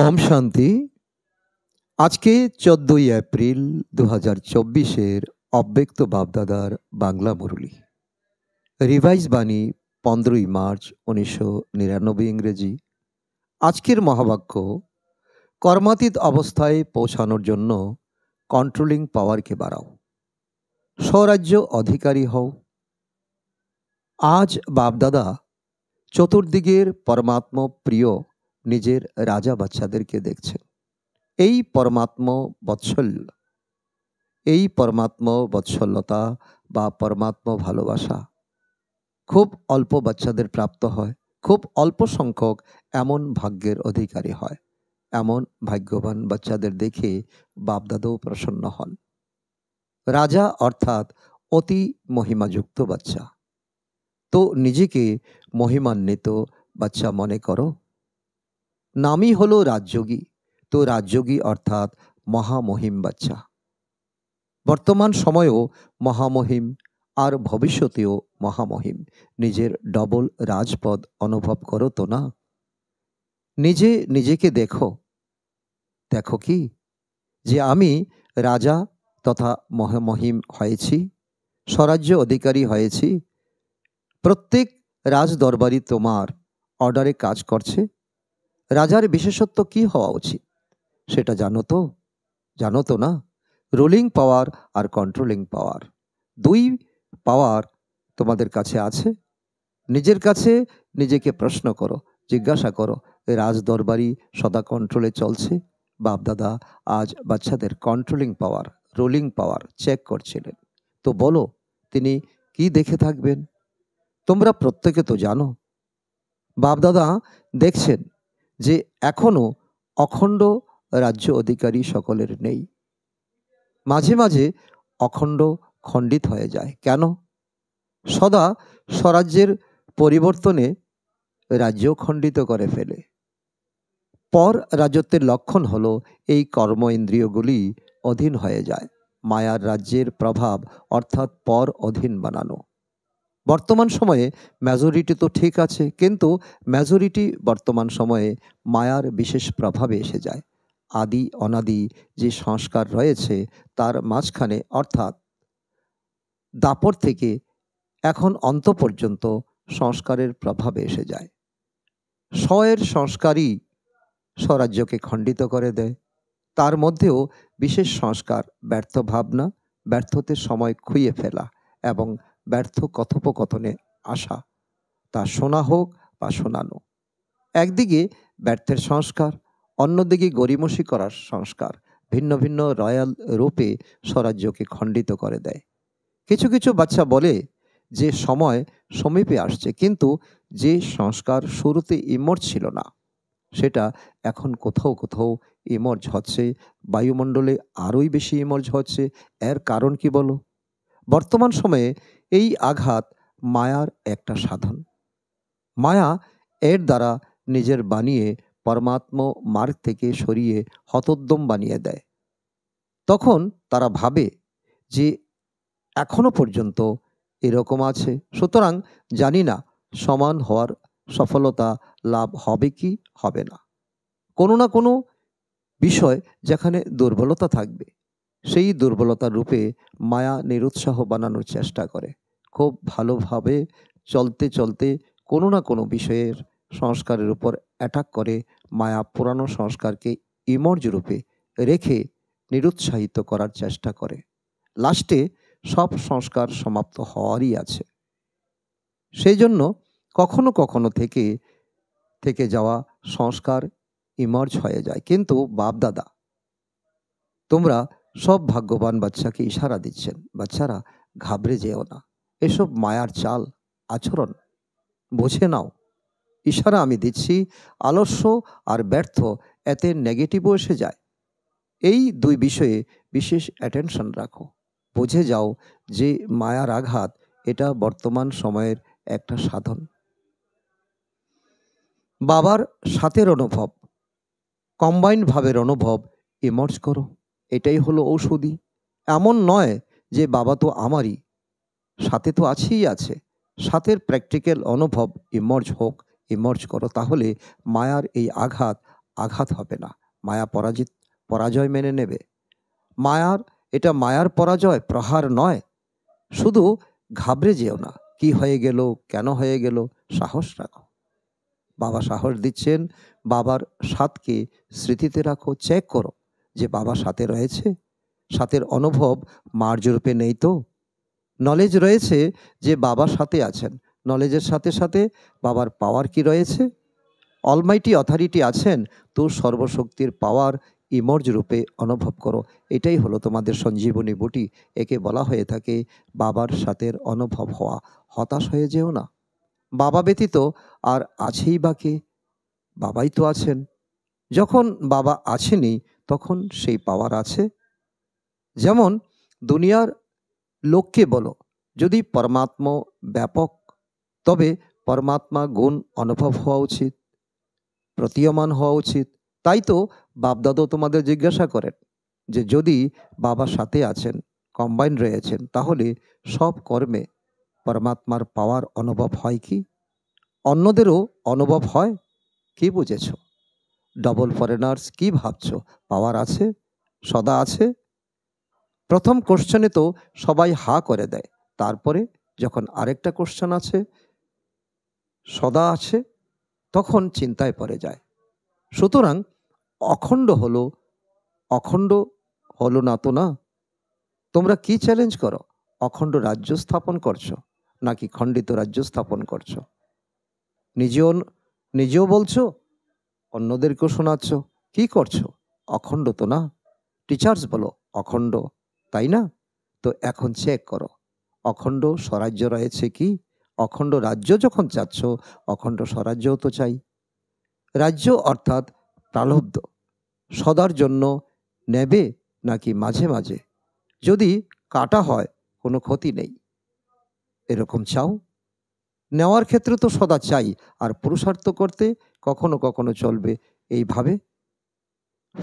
ওম শান্তি আজকে চোদ্দই এপ্রিল দু হাজার চব্বিশের অব্যক্ত বাপদাদার বাংলা মুরলী রিভাইজ বাণী পনেরোই মার্চ উনিশশো নিরানব্বই ইংরেজি আজকের মহাবাক্য কর্মাতীত অবস্থায় পৌঁছানোর জন্য কন্ট্রোলিং পাওয়ারকে বাড়াও স্বরাজ্য অধিকারী হও আজ বাপদাদা চতুর্দিকের পরমাত্ম প্রিয় নিজের রাজা বাচ্চাদেরকে দেখছেন এই পরমাত্ম বৎসল্য এই পরমাত্ম বৎসল্যতা বা পরমাত্ম ভালোবাসা খুব অল্প বাচ্চাদের প্রাপ্ত হয় খুব অল্প সংখ্যক এমন ভাগ্যের অধিকারী হয় এমন ভাগ্যবান বাচ্চাদের দেখে বাপদাদাও প্রসন্ন হন রাজা অর্থাৎ অতি মহিমাযুক্ত বাচ্চা তো নিজেকে মহিমান্বিত বাচ্চা মনে করো নামই হলো রাজযোগী তো রাজযোগী অর্থাৎ মহামহিম বাচ্চা বর্তমান সময়েও মহামহিম আর ভবিষ্যতেও মহামহিম নিজের ডবল রাজপদ অনুভব করো তো না নিজে নিজেকে দেখো দেখো কি যে আমি রাজা তথা মহামহিম হয়েছি স্বরাজ্য অধিকারী হয়েছি প্রত্যেক রাজদরবারই তোমার অর্ডারে কাজ করছে রাজার বিশেষত্ব কি হওয়া উচিত সেটা জানো তো জানো তো না রুলিং পাওয়ার আর কন্ট্রোলিং পাওয়ার দুই পাওয়ার তোমাদের কাছে আছে নিজের কাছে নিজেকে প্রশ্ন করো জিজ্ঞাসা করো রাজ দরবারি সদা কন্ট্রোলে চলছে বাপদাদা আজ বাচ্চাদের controlling power rolling power check করছিলেন তো বলো তিনি কি দেখে থাকবেন তোমরা প্রত্যেকে তো জানো বাপদাদা দেখছেন যে এখনও অখণ্ড রাজ্য অধিকারী সকলের নেই মাঝে মাঝে অখণ্ড খণ্ডিত হয়ে যায় কেন সদা স্বরাজ্যের পরিবর্তনে রাজ্য খণ্ডিত করে ফেলে পর রাজত্বের লক্ষণ হল এই কর্ম ইন্দ্রিয়গুলি অধীন হয়ে যায় মায়ার রাজ্যের প্রভাব অর্থাৎ পর অধীন বানানো বর্তমান সময়ে মেজরিটি তো ঠিক আছে কিন্তু মেজরিটি বর্তমান সময়ে মায়ার বিশেষ প্রভাবে এসে যায় আদি অনাদি যে সংস্কার রয়েছে তার মাঝখানে অর্থাৎ দাপর থেকে এখন অন্ত পর্যন্ত সংস্কারের প্রভাবে এসে যায় স্বয়ের সংস্কারই স্বরাজ্যকে খণ্ডিত করে দেয় তার মধ্যেও বিশেষ সংস্কার ব্যর্থ ভাবনা ব্যর্থতের সময় খুইয়ে ফেলা এবং ব্যর্থ কথোপকথনে আসা তা শোনা হোক বা শোনানো একদিকে ব্যর্থের সংস্কার অন্যদিকে গরিমসি করার সংস্কার ভিন্ন ভিন্ন রয়্যাল রূপে স্বরাজ্যকে খণ্ডিত করে দেয় কিছু কিছু বাচ্চা বলে যে সময় সমীপে আসছে কিন্তু যে সংস্কার শুরুতে ইমর্জ ছিল না সেটা এখন কোথাও কোথাও ইমর্জ হচ্ছে বায়ুমণ্ডলে আরোই বেশি ইমর্জ হচ্ছে এর কারণ কি বলো বর্তমান সময়ে এই আঘাত মায়ার একটা সাধন মায়া এর দ্বারা নিজের বানিয়ে পরমাত্ম মার্গ থেকে সরিয়ে হতোদ্যম বানিয়ে দেয় তখন তারা ভাবে যে এখনও পর্যন্ত এরকম আছে সুতরাং জানি না সমান হওয়ার সফলতা লাভ হবে কি হবে না কোনো না কোনো বিষয় যেখানে দুর্বলতা থাকবে সেই দুর্বলতা রূপে মায়া নিরুৎসাহ বানানোর চেষ্টা করে খুব ভালোভাবে চলতে চলতে কোনো না কোনো বিষয়ের সংস্কারের উপর অ্যাটাক করে মায়া পুরানো সংস্কারকে ইমর্যরূপে রেখে নিরুৎসাহিত করার চেষ্টা করে লাস্টে সব সংস্কার সমাপ্ত হওয়ারই আছে সেই জন্য কখনো কখনো থেকে থেকে যাওয়া সংস্কার ইমার্জ হয়ে যায় কিন্তু বাপদাদা তোমরা সব ভাগ্যবান বাচ্চাকে ইশারা দিচ্ছেন বাচ্চারা ঘাবড়ে যেও না এসব মায়ার চাল আচরণ বুঝে নাও ইশারা আমি দিচ্ছি আলস্য আর ব্যর্থ এতে নেগেটিভও এসে যায় এই দুই বিষয়ে বিশেষ অ্যাটেনশন রাখো বুঝে যাও যে মায়ার আঘাত এটা বর্তমান সময়ের একটা সাধন বাবার সাথের অনুভব কম্বাইন্ড ভাবের অনুভব ইমর্জ করো এটাই হলো ঔষধি এমন নয় যে বাবা তো আমারই সাথে তো আছেই আছে সাথের প্র্যাকটিক্যাল অনুভব ইমর্জ হোক ইমর্জ করো তাহলে মায়ার এই আঘাত আঘাত হবে না মায়া পরাজিত পরাজয় মেনে নেবে মায়ার এটা মায়ার পরাজয় প্রহার নয় শুধু ঘাবড়ে যেও না কি হয়ে গেল কেন হয়ে গেল সাহস রাখো বাবা সাহস দিচ্ছেন বাবার সাতকে স্মৃতিতে রাখো চেক করো যে বাবা সাথে রয়েছে সাথের অনুভব মার্জরূপে নেই তো নলেজ রয়েছে যে বাবার সাথে আছেন নলেজের সাথে সাথে বাবার পাওয়ার কি রয়েছে অলমাইটি অথরিটি আছেন তো সর্বশক্তির পাওয়ার ইমর্জ রূপে অনুভব করো এটাই হলো তোমাদের সঞ্জীবনী বুটি একে বলা হয়ে থাকে বাবার সাথে অনুভব হওয়া হতাশ হয়ে যেও না বাবা ব্যতীত আর আছেই বা বাবাই তো আছেন যখন বাবা আছেনই তখন সেই পাওয়ার আছে যেমন দুনিয়ার লোককে বলো যদি পরমাত্ম ব্যাপক তবে পরমাত্মা গুণ অনুভব হওয়া উচিত প্রতীয়মান হওয়া উচিত তাই তো বাপদাদও তোমাদের জিজ্ঞাসা করেন যে যদি বাবা সাথে আছেন কম্বাইন রয়েছেন তাহলে সব কর্মে পরমাত্মার পাওয়ার অনুভব হয় কি অন্যদেরও অনুভব হয় কি বুঝেছ ডবল ফরেনার্স কি ভাবছ পাওয়ার আছে সদা আছে প্রথম কোশ্চেনে তো সবাই হা করে দেয় তারপরে যখন আরেকটা কোশ্চেন আছে সদা আছে তখন চিন্তায় পড়ে যায় সুতরাং অখণ্ড হলো অখণ্ড হলো না তো না তোমরা কি চ্যালেঞ্জ করো অখণ্ড রাজ্য স্থাপন করছো নাকি খণ্ডিত রাজ্য স্থাপন করছো নিজেও নিজেও বলছো অন্যদেরকেও শোনাচ্ছ কি করছো অখণ্ড তো না টিচার্স বলো অখণ্ড তাই না তো এখন চেক করো অখণ্ড স্বরাজ্য রয়েছে কি অখণ্ড রাজ্য যখন চাচ্ছ অখণ্ড স্বরাজ্যও তো চাই রাজ্য অর্থাৎ প্রালব্ধ সদার জন্য নেবে নাকি মাঝে মাঝে যদি কাটা হয় কোনো ক্ষতি নেই এরকম চাও নেওয়ার ক্ষেত্রে তো সদা চাই আর পুরুষার্থ করতে কখনো কখনো চলবে এইভাবে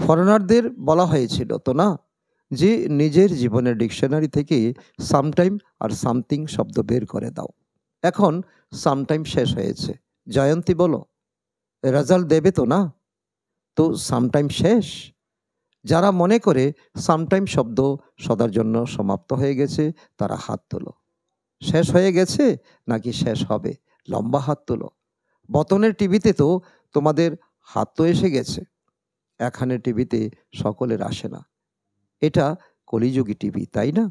ফরেনারদের বলা হয়েছিল তো না যে নিজের জীবনের ডিকশনারি থেকে সামটাইম আর সামথিং শব্দ বের করে দাও এখন সামটাইম শেষ হয়েছে জয়ন্তী বলো রেজাল্ট দেবে তো না তো সামটাইম শেষ যারা মনে করে সামটাইম শব্দ সদার জন্য সমাপ্ত হয়ে গেছে তারা হাত তোলো শেষ হয়ে গেছে নাকি শেষ হবে লম্বা হাত তোলো বতনের টিভিতে তো তোমাদের হাত তো এসে গেছে এখানে টিভিতে সকলের আসে না এটা কলিযুগী টিভি তাই না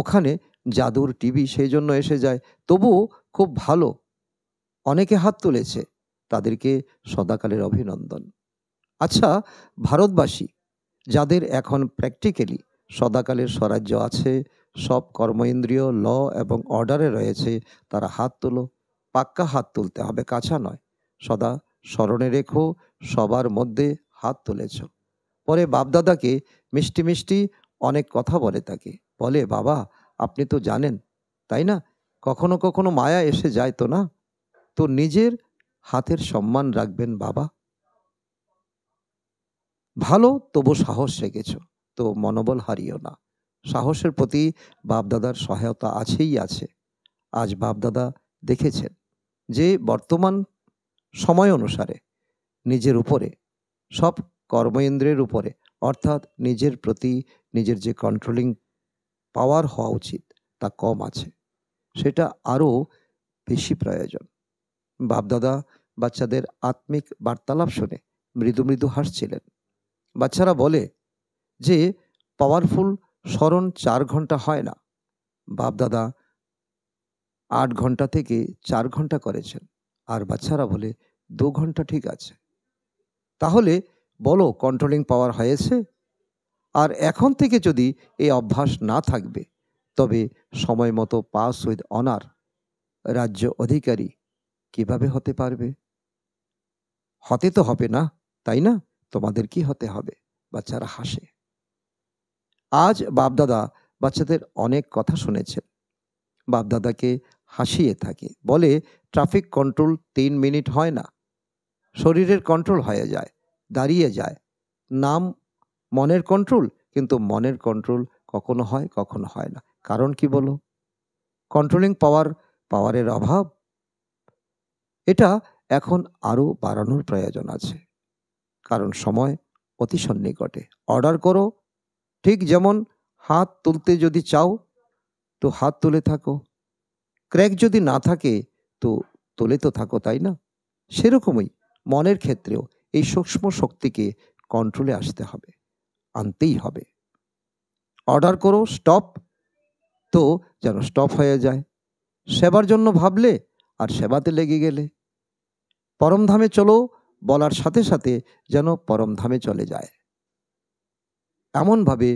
ওখানে জাদুর টিভি সেই জন্য এসে যায় তবুও খুব ভালো অনেকে হাত তুলেছে তাদেরকে সদাকালের অভিনন্দন আচ্ছা ভারতবাসী যাদের এখন প্র্যাকটিক্যালি সদাকালের স্বরাজ্য আছে সব কর্মেন্দ্রীয় ল এবং অর্ডারে রয়েছে তারা হাত তোলো পাক্কা হাত তুলতে হবে কাঁচা নয় সদা স্মরণে রেখো সবার মধ্যে হাত তুলেছ পরে বাপদাদাকে মিষ্টি মিষ্টি অনেক কথা বলে তাকে বলে বাবা আপনি তো জানেন তাই না কখনো কখনো মায়া এসে যায় তো না তো নিজের হাতের সম্মান রাখবেন বাবা ভালো তবু সাহস রেখেছ তো মনোবল হারিও না সাহসের প্রতি বাপদাদার সহায়তা আছেই আছে আজ বাপদাদা দেখেছেন যে বর্তমান সময় অনুসারে নিজের উপরে সব কর্মেন্দ্রের উপরে অর্থাৎ নিজের প্রতি নিজের যে কন্ট্রোলিং পাওয়ার হওয়া উচিত তা কম আছে সেটা আরও বেশি প্রয়োজন বাপদাদা বাচ্চাদের আত্মিক বার্তালাপ শুনে মৃদু মৃদু হাসছিলেন বাচ্চারা বলে যে পাওয়ারফুল স্মরণ চার ঘন্টা হয় না বাপদাদা আট ঘন্টা থেকে চার ঘন্টা করেছেন আর বাচ্চারা বলে দু ঘন্টা ঠিক আছে তাহলে বলো কন্ট্রোলিং পাওয়ার হয়েছে আর এখন থেকে যদি এই অভ্যাস না থাকবে তবে সময় মতো পাস উইথ অনার রাজ্য অধিকারী কিভাবে হতে পারবে হতে তো হবে না তাই না তোমাদের কি হতে হবে বাচ্চারা হাসে আজ বাপদাদা বাচ্চাদের অনেক কথা শুনেছেন বাপদাদাকে হাসিয়ে থাকে বলে ট্রাফিক কন্ট্রোল তিন মিনিট হয় না শরীরের কন্ট্রোল হয়ে যায় দাঁড়িয়ে যায় নাম মনের কন্ট্রোল কিন্তু মনের কন্ট্রোল কখনো হয় কখনো হয় না কারণ কি বলো কন্ট্রোলিং পাওয়ার পাওয়ারের অভাব এটা এখন আরও বাড়ানোর প্রয়োজন আছে কারণ সময় অতি সন্নিকটে অর্ডার করো ঠিক যেমন হাত তুলতে যদি চাও তো হাত তুলে থাকো ক্র্যাক যদি না থাকে তো তুলে তো থাকো তাই না সেরকমই মনের ক্ষেত্রেও এই সূক্ষ্ম শক্তিকে কন্ট্রোলে আসতে হবে আনতেই হবে অর্ডার করো স্টপ তো যেন স্টপ হয়ে যায় সেবার জন্য ভাবলে আর সেবাতে লেগে গেলে পরমধামে চলো বলার সাথে সাথে যেন পরমধামে চলে যায় এমনভাবে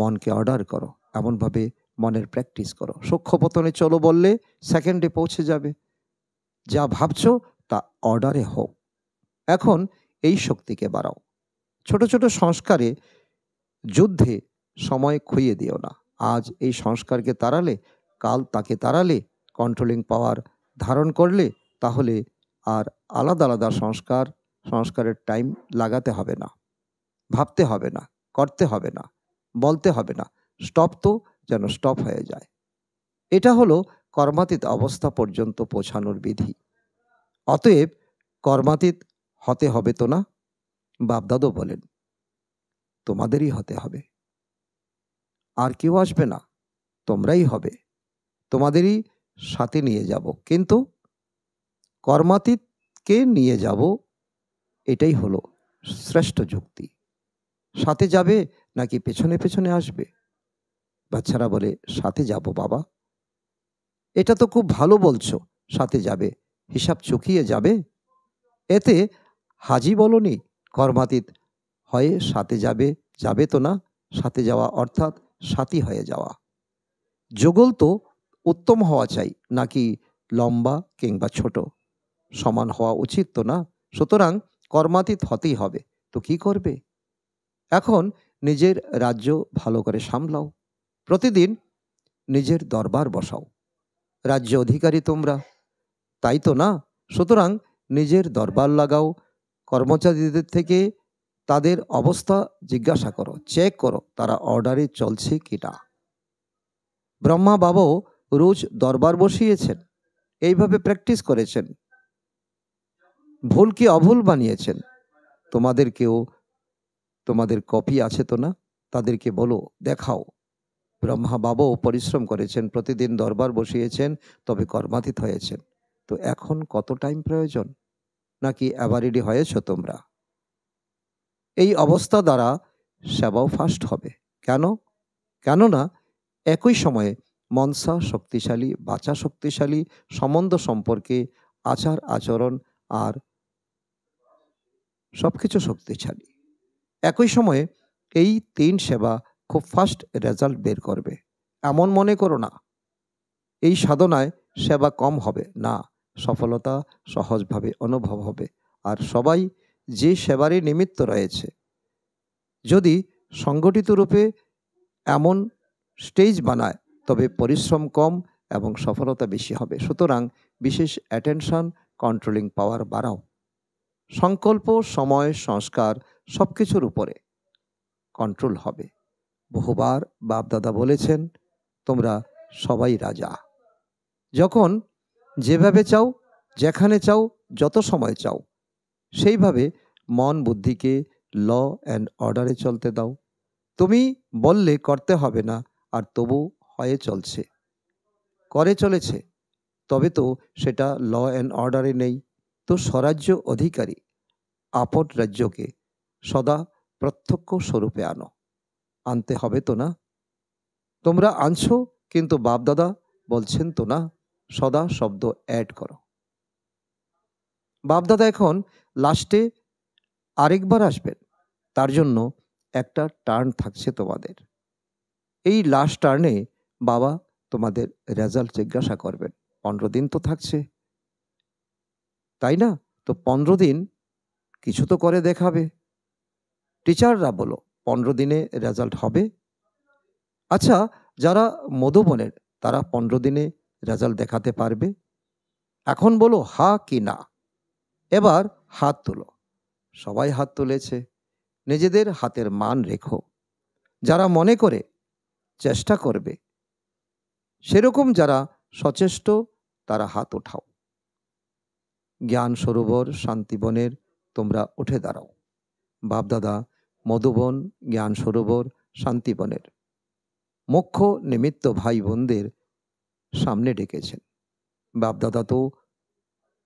মনকে অর্ডার করো এমনভাবে মনের প্র্যাকটিস করো সূক্ষ্মপতনে চলো বললে সেকেন্ডে পৌঁছে যাবে যা ভাবছ তা অর্ডারে হোক এখন এই শক্তিকে বাড়াও ছোট ছোট সংস্কারে যুদ্ধে সময় খুইয়ে দিও না আজ এই সংস্কারকে তাড়ালে কাল তাকে তাড়ালে কন্ট্রোলিং পাওয়ার ধারণ করলে তাহলে আর আলাদা আলাদা সংস্কার সংস্কারের টাইম লাগাতে হবে না ভাবতে হবে না করতে হবে না বলতে হবে না স্টপ তো যেন স্টপ হয়ে যায় এটা হলো কর্মাতীত অবস্থা পর্যন্ত পৌঁছানোর বিধি অতএব কর্মাতীত হতে হবে তো না বাপদাদও বলেন তোমাদেরই হতে হবে আর কেউ আসবে না তোমরাই হবে তোমাদেরই সাথে নিয়ে যাব কিন্তু কর্মাতীতকে নিয়ে যাব এটাই হলো শ্রেষ্ঠ যুক্তি সাথে যাবে নাকি পেছনে পেছনে আসবে বাচ্চারা বলে সাথে যাব বাবা এটা তো খুব ভালো বলছো সাথে যাবে হিসাব চুকিয়ে যাবে এতে হাজি বলনি কর্মাতীত হয়ে সাথে যাবে যাবে তো না সাথে যাওয়া অর্থাৎ সাথী হয়ে যাওয়া যোগল তো উত্তম হওয়া চাই নাকি লম্বা কিংবা ছোট সমান হওয়া উচিত তো না সুতরাং কর্মাতীত হতেই হবে তো কি করবে এখন নিজের রাজ্য ভালো করে সামলাও প্রতিদিন নিজের দরবার বসাও রাজ্য অধিকারী তোমরা তাই তো না সুতরাং নিজের দরবার লাগাও কর্মচারীদের থেকে তাদের অবস্থা জিজ্ঞাসা করো চেক করো তারা অর্ডারে চলছে কি না ব্রহ্মা বাবাও রোজ দরবার বসিয়েছেন এইভাবে প্র্যাকটিস করেছেন ভুল কি অভুল বানিয়েছেন তোমাদের কেউ তোমাদের কপি আছে তো না তাদেরকে বলো দেখাও ব্রহ্মা বাবাও পরিশ্রম করেছেন প্রতিদিন দরবার বসিয়েছেন তবে কর্মাতীত হয়েছেন তো এখন কত টাইম প্রয়োজন নাকি অ্যাভারিডি হয়েছ তোমরা এই অবস্থা দ্বারা সেবাও ফাস্ট হবে কেন কেননা একই সময়ে মনসা শক্তিশালী বাচা শক্তিশালী সম্বন্ধ সম্পর্কে আচার আচরণ আর সব কিছু শক্তিশালী একই সময়ে এই তিন সেবা খুব ফাস্ট রেজাল্ট বের করবে এমন মনে করো না এই সাধনায় সেবা কম হবে না সফলতা সহজভাবে অনুভব হবে আর সবাই যে সেবারই নিমিত্ত রয়েছে যদি সংগঠিত রূপে এমন স্টেজ বানায় তবে পরিশ্রম কম এবং সফলতা বেশি হবে সুতরাং বিশেষ অ্যাটেনশন কন্ট্রোলিং পাওয়ার বাড়াও সংকল্প সময় সংস্কার সব কিছুর উপরে কন্ট্রোল হবে বহুবার বাপদাদা বলেছেন তোমরা সবাই রাজা যখন যেভাবে চাও যেখানে চাও যত সময় চাও সেইভাবে মন বুদ্ধিকে ল অ্যান্ড অর্ডারে চলতে দাও তুমি বললে করতে হবে না আর তবু হয়ে চলছে করে চলেছে তবে তো সেটা ল অ্যান্ড অর্ডারে নেই তো স্বরাজ্য অধিকারী আপদ রাজ্যকে সদা প্রত্যক্ষ স্বরূপে আনো আনতে হবে তো না তোমরা আনছো কিন্তু বাপদাদা বলছেন তো না সদা শব্দ অ্যাড করো বাপদাদা এখন লাস্টে আরেকবার আসবেন তার জন্য একটা টার্ন থাকছে তোমাদের এই লাস্ট টার্নে বাবা তোমাদের রেজাল্ট জিজ্ঞাসা করবেন পনেরো দিন তো থাকছে তাই না তো পনেরো দিন কিছু তো করে দেখাবে টিচাররা বলো পনেরো দিনে রেজাল্ট হবে আচ্ছা যারা মধুবনের তারা পনেরো দিনে রেজাল্ট দেখাতে পারবে এখন বলো হা কি না এবার হাত তোলো সবাই হাত তুলেছে নিজেদের হাতের মান রেখো যারা মনে করে চেষ্টা করবে সেরকম যারা সচেষ্ট তারা হাত ওঠাও জ্ঞান সরোবর শান্তিবনের তোমরা উঠে দাঁড়াও বাপদাদা মধুবন জ্ঞান সরোবর শান্তিবনের মুখ্য নিমিত্ত ভাই বোনদের সামনে ডেকেছেন বাপদাদা তো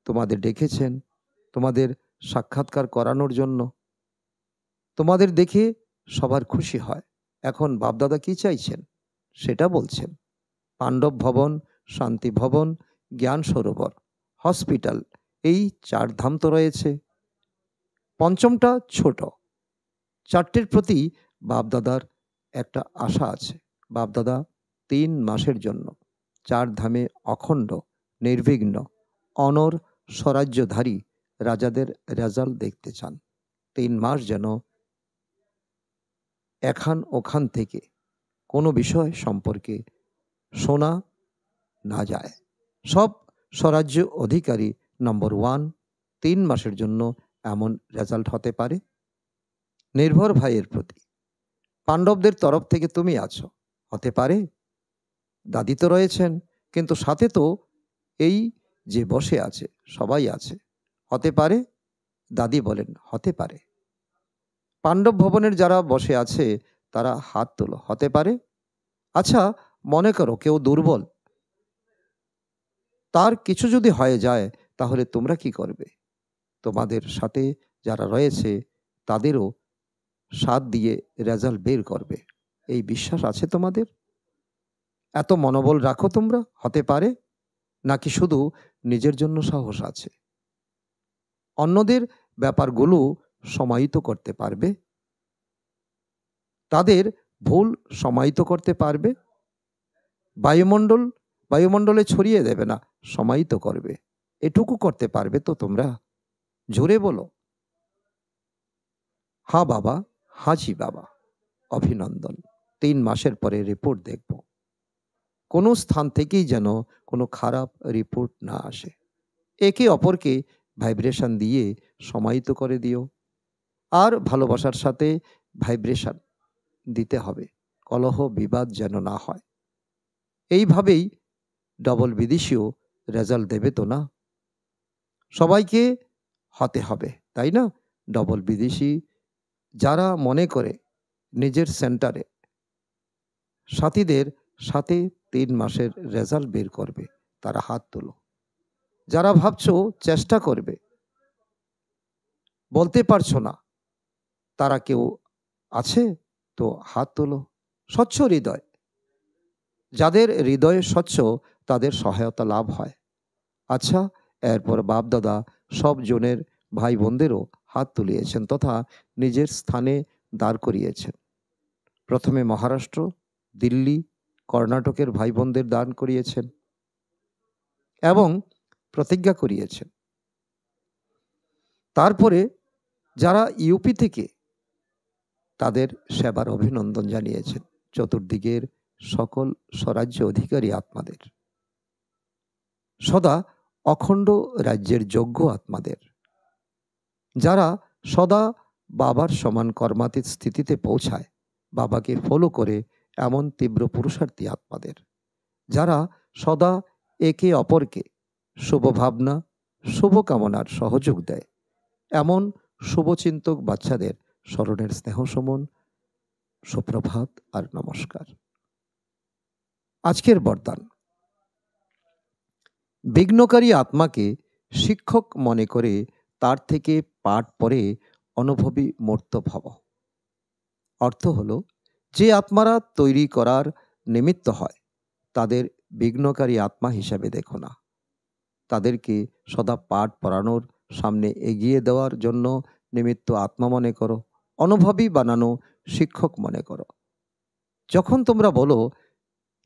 তোমাদের ডেকেছেন তোমাদের সাক্ষাৎকার করানোর জন্য তোমাদের দেখে সবার খুশি হয় এখন বাপদাদা কি চাইছেন সেটা বলছেন পাণ্ডব ভবন শান্তি ভবন জ্ঞান সরোবর হসপিটাল এই চার ধাম তো রয়েছে পঞ্চমটা ছোট চারটের প্রতি বাপদাদার একটা আশা আছে বাপদাদা তিন মাসের জন্য চার ধামে অখণ্ড নির্বিঘ্ন অনর স্বরাজ্যধারী রাজাদের রেজাল্ট দেখতে চান তিন মাস যেন এখান ওখান থেকে কোনো বিষয় সম্পর্কে শোনা না যায় সব স্বরাজ্য অধিকারী নম্বর ওয়ান তিন মাসের জন্য এমন রেজাল্ট হতে পারে নির্ভর ভাইয়ের প্রতি পাণ্ডবদের তরফ থেকে তুমি আছো হতে পারে দাদি তো রয়েছেন কিন্তু সাথে তো এই যে বসে আছে সবাই আছে হতে পারে দাদি বলেন হতে পারে পাণ্ডব ভবনের যারা বসে আছে তারা হাত তোলো হতে পারে আচ্ছা মনে করো কেউ দুর্বল তার কিছু যদি হয়ে যায় তাহলে তোমরা কি করবে তোমাদের সাথে যারা রয়েছে তাদেরও সাথ দিয়ে রেজাল্ট বের করবে এই বিশ্বাস আছে তোমাদের এত মনোবল রাখো তোমরা হতে পারে নাকি শুধু নিজের জন্য সাহস আছে অন্যদের ব্যাপারগুলো সমাহিত করতে পারবে তাদের ভুল সমাহিত করতে পারবে বায়ুমণ্ডল বায়ুমণ্ডলে ছড়িয়ে দেবে না সমাহিত করবে এটুকু করতে পারবে তো তোমরা জোরে বলো হা বাবা হাজি বাবা অভিনন্দন তিন মাসের পরে রিপোর্ট দেখবো কোনো স্থান থেকেই যেন কোনো খারাপ রিপোর্ট না আসে একে অপরকে ভাইব্রেশন দিয়ে সমাহিত করে দিও আর ভালোবাসার সাথে ভাইব্রেশন দিতে হবে কলহ বিবাদ যেন না হয় এইভাবেই ডবল বিদেশিও রেজাল্ট দেবে তো না সবাইকে হতে হবে তাই না ডবল বিদেশি যারা মনে করে নিজের সেন্টারে সাথীদের সাথে তিন মাসের রেজাল্ট বের করবে তারা হাত তোলো যারা ভাবছো চেষ্টা করবে বলতে পারছো না তারা কেউ আছে তো হাত তোলো স্বচ্ছ হৃদয় যাদের হৃদয় স্বচ্ছ তাদের সহায়তা লাভ হয় আচ্ছা এরপর বাপদাদা সব জনের ভাই বোনদেরও হাত তুলিয়েছেন তথা নিজের স্থানে দাঁড় করিয়েছেন প্রথমে মহারাষ্ট্র দিল্লি কর্ণাটকের ভাই বোনদের দান করিয়েছেন এবং প্রতিজ্ঞা করিয়েছেন তারপরে যারা ইউপি থেকে তাদের সেবার অভিনন্দন জানিয়েছেন চতুর্দিকের সকল স্বরাজ্য অধিকারী আত্মাদের সদা অখণ্ড রাজ্যের যোগ্য আত্মাদের যারা সদা বাবার সমান কর্মাতীত স্থিতিতে পৌঁছায় বাবাকে ফলো করে এমন তীব্র পুরুষার্থী আত্মাদের যারা সদা একে অপরকে শুভ ভাবনা শুভকামনার সহযোগ দেয় এমন শুভচিন্তক বাচ্চাদের স্মরণের স্নেহসমন সুপ্রভাত আর নমস্কার আজকের বরদান বিঘ্নকারী আত্মাকে শিক্ষক মনে করে তার থেকে পাঠ পরে অনুভবী মর্ত ভাব অর্থ হলো যে আত্মারা তৈরি করার নিমিত্ত হয় তাদের বিঘ্নকারী আত্মা হিসাবে দেখো না তাদেরকে সদা পাঠ পড়ানোর সামনে এগিয়ে দেওয়ার জন্য নিমিত্ত আত্মা মনে করো অনুভবী বানানো শিক্ষক মনে করো যখন তোমরা বলো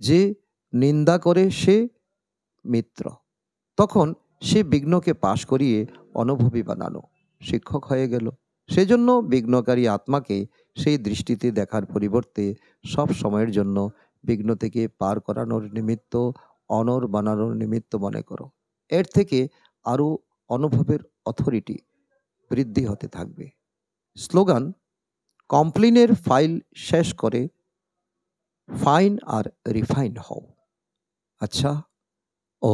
যে নিন্দা করে সে মিত্র তখন সে বিঘ্নকে পাশ করিয়ে অনুভবী বানানো শিক্ষক হয়ে গেল সেজন্য বিঘ্নকারী আত্মাকে সেই দৃষ্টিতে দেখার পরিবর্তে সব সময়ের জন্য বিঘ্ন থেকে পার করানোর নিমিত্ত অনর বানানোর নিমিত্ত মনে করো এর থেকে আরও অনুভবের অথরিটি বৃদ্ধি হতে থাকবে স্লোগান কমপ্লেনের ফাইল শেষ করে ফাইন আর রিফাইন হও আচ্ছা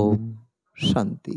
ওম শান্তি